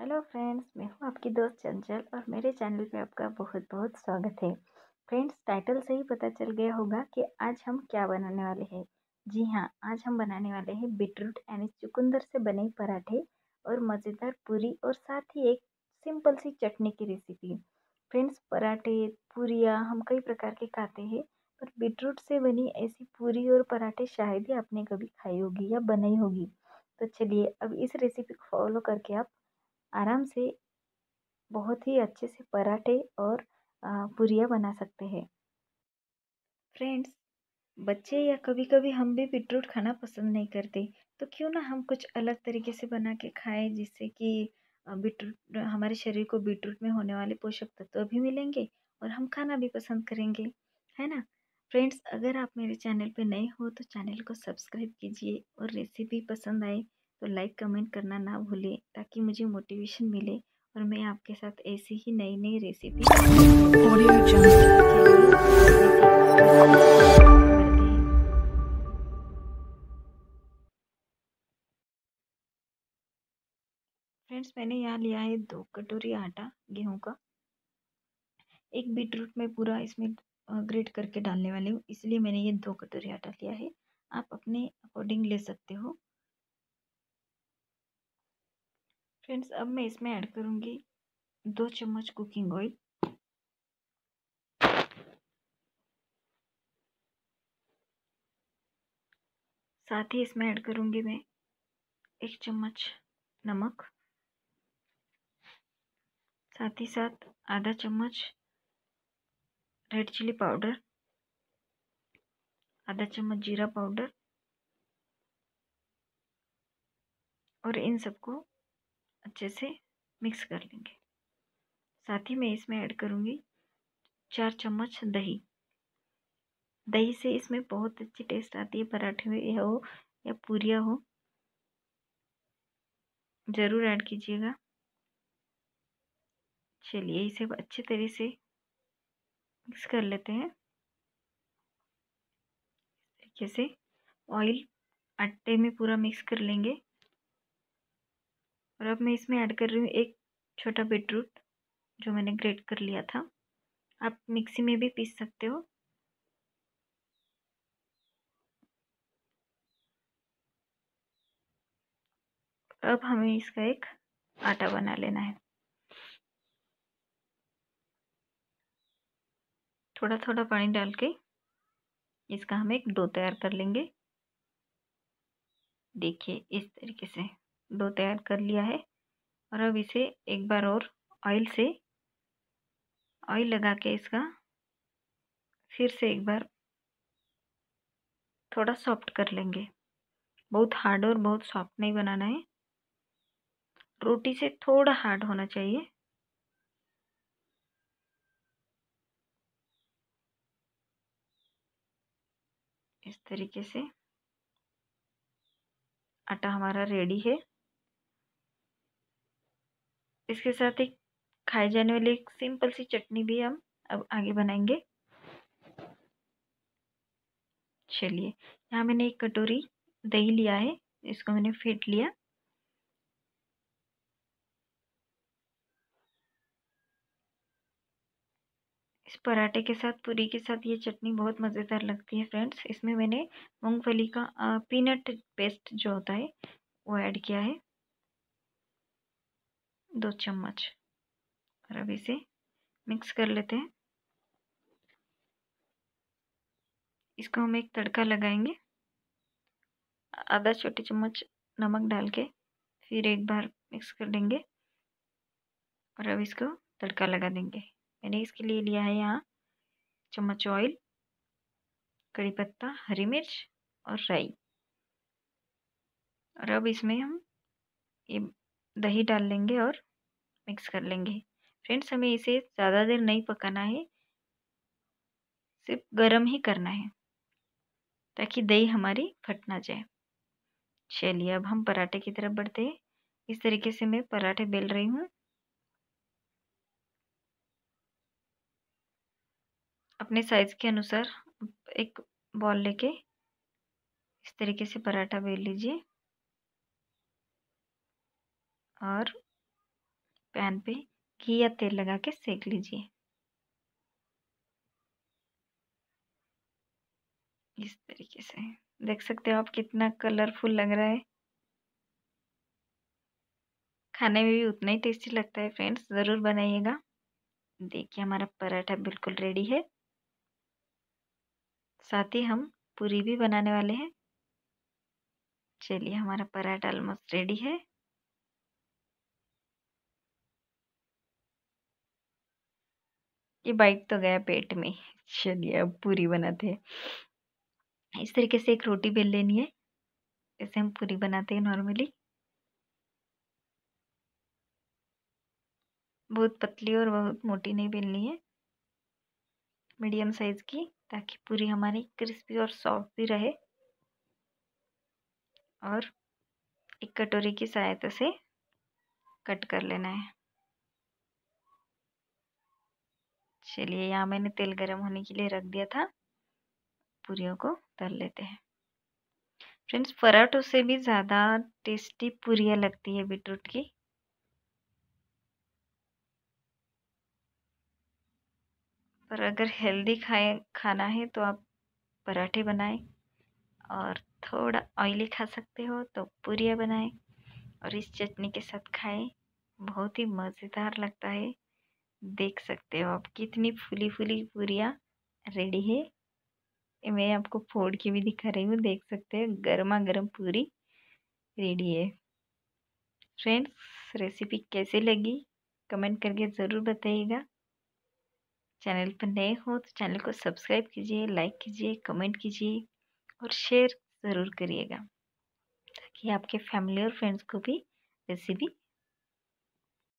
hello friends मैं हूँ आपकी दोस्त चंचल और मेरे चैनल पे आपका बहुत बहुत स्वागत है फ्रेंड्स टाइटल से ही पता चल गया होगा कि आज हम क्या बनाने वाले हैं जी हाँ आज हम बनाने वाले हैं बीटरूट यानी चुकंदर से बने पराठे और मज़ेदार पूरी और साथ ही एक सिंपल सी चटनी की रेसिपी फ्रेंड्स पराठे पूरियाँ हम कई प्रकार के खाते हैं पर बीटरूट से बनी ऐसी पूरी और पराठे शायद ही आपने कभी खाई होगी या बनाई होगी तो चलिए अब इस रेसिपी को फॉलो करके आप आराम से बहुत ही अच्छे से पराठे और पुरिया बना सकते हैं फ्रेंड्स बच्चे या कभी कभी हम भी बीटरूट खाना पसंद नहीं करते तो क्यों ना हम कुछ अलग तरीके से बना के खाएं जिससे कि बीटरूट हमारे शरीर को बीटरूट में होने वाले पोषक तत्व भी मिलेंगे और हम खाना भी पसंद करेंगे है ना फ्रेंड्स अगर आप मेरे चैनल पे नए हो तो चैनल को सब्सक्राइब कीजिए और रेसिपी पसंद आए तो लाइक कमेंट करना ना भूलें ताकि मुझे मोटिवेशन मिले और मैं आपके साथ ऐसी ही नई नई रेसिपी फ्रेंड्स मैंने यहाँ लिया है दो कटोरी आटा गेहूं का एक बीटरूट में पूरा इसमें ग्रेट करके डालने वाली हूँ इसलिए मैंने ये दो कटोरी आटा लिया है आप अपने अकॉर्डिंग ले सकते हो फ्रेंड्स अब मैं इसमें ऐड करूँगी दो चम्मच कुकिंग ऑयल साथ ही इसमें ऐड करूँगी मैं एक चम्मच नमक साथ ही साथ आधा चम्मच रेड चिली पाउडर आधा चम्मच जीरा पाउडर और इन सबको अच्छे से मिक्स कर लेंगे साथ ही मैं इसमें ऐड करूँगी चार चम्मच दही दही से इसमें बहुत अच्छी टेस्ट आती है पराठे में हो या पूरिया हो ज़रूर ऐड कीजिएगा चलिए इसे अच्छे तरह से मिक्स कर लेते हैं इस तरीके से ऑयल आटे में पूरा मिक्स कर लेंगे और अब मैं इसमें ऐड कर रही हूँ एक छोटा बीटरूट जो मैंने ग्रेट कर लिया था आप मिक्सी में भी पीस सकते हो अब हमें इसका एक आटा बना लेना है थोड़ा थोड़ा पानी डाल के इसका हम एक डो तैयार कर लेंगे देखिए इस तरीके से डो तैयार कर लिया है और अब इसे एक बार और ऑयल से ऑयल लगा के इसका फिर से एक बार थोड़ा सॉफ्ट कर लेंगे बहुत हार्ड और बहुत सॉफ्ट नहीं बनाना है रोटी से थोड़ा हार्ड होना चाहिए इस तरीके से आटा हमारा रेडी है इसके साथ एक खाए जाने वाली एक सिंपल सी चटनी भी हम अब आगे बनाएंगे चलिए यहाँ मैंने एक कटोरी दही लिया है इसको मैंने फेंट लिया इस पराठे के साथ पूरी के साथ ये चटनी बहुत मज़ेदार लगती है फ्रेंड्स इसमें मैंने मूंगफली का पीनट पेस्ट जो होता है वो ऐड किया है दो चम्मच और अब इसे मिक्स कर लेते हैं इसको हम एक तड़का लगाएंगे आधा छोटी चम्मच नमक डाल के फिर एक बार मिक्स कर देंगे और अब इसको तड़का लगा देंगे मैंने इसके लिए लिया है यहाँ चम्मच ऑयल कड़ी पत्ता हरी मिर्च और राई और अब इसमें हम ये दही डाल लेंगे और मिक्स कर लेंगे फ्रेंड्स हमें इसे ज़्यादा देर नहीं पकाना है सिर्फ गर्म ही करना है ताकि दही हमारी फट ना जाए चलिए अब हम पराठे की तरफ बढ़ते हैं इस तरीके से मैं पराठे बेल रही हूँ अपने साइज़ के अनुसार एक बॉल लेके इस तरीके से पराठा बेल लीजिए और पैन पे घी या तेल लगा के सेक लीजिए इस तरीके से देख सकते हो आप कितना कलरफुल लग रहा है खाने में भी उतना ही टेस्टी लगता है फ्रेंड्स ज़रूर बनाइएगा देखिए हमारा पराठा बिल्कुल रेडी है साथ ही हम पूरी भी बनाने वाले हैं चलिए हमारा पराठा ऑलमोस्ट रेडी है ये बाइक तो गया पेट में चलिए अब पूरी बनाते हैं इस तरीके से एक रोटी बेल लेनी है जैसे हम पूरी बनाते हैं नॉर्मली बहुत पतली और बहुत मोटी नहीं बेलनी है मीडियम साइज़ की ताकि पूरी हमारी क्रिस्पी और सॉफ्ट भी रहे और एक कटोरी की सहायता से कट कर लेना है चलिए यहाँ मैंने तेल गर्म होने के लिए रख दिया था पूरियों को तल लेते हैं फ्रेंड्स पराठों से भी ज़्यादा टेस्टी पूरियाँ लगती है बीटरूट की पर अगर हेल्दी खाए खाना है तो आप पराठे बनाएं और थोड़ा ऑयली खा सकते हो तो पूरियाँ बनाएं और इस चटनी के साथ खाएं बहुत ही मज़ेदार लगता है देख सकते हो आप कितनी फुली फुली पूरियाँ रेडी है मैं आपको फोड़ के भी दिखा रही हूँ देख सकते हो गर्मा गर्म पूरी रेडी है फ्रेंड्स रेसिपी कैसे लगी कमेंट करके ज़रूर बताइएगा चैनल पर नए हो तो चैनल को सब्सक्राइब कीजिए लाइक कीजिए कमेंट कीजिए और शेयर ज़रूर करिएगा ताकि आपके फैमिली और फ्रेंड्स को भी रेसिपी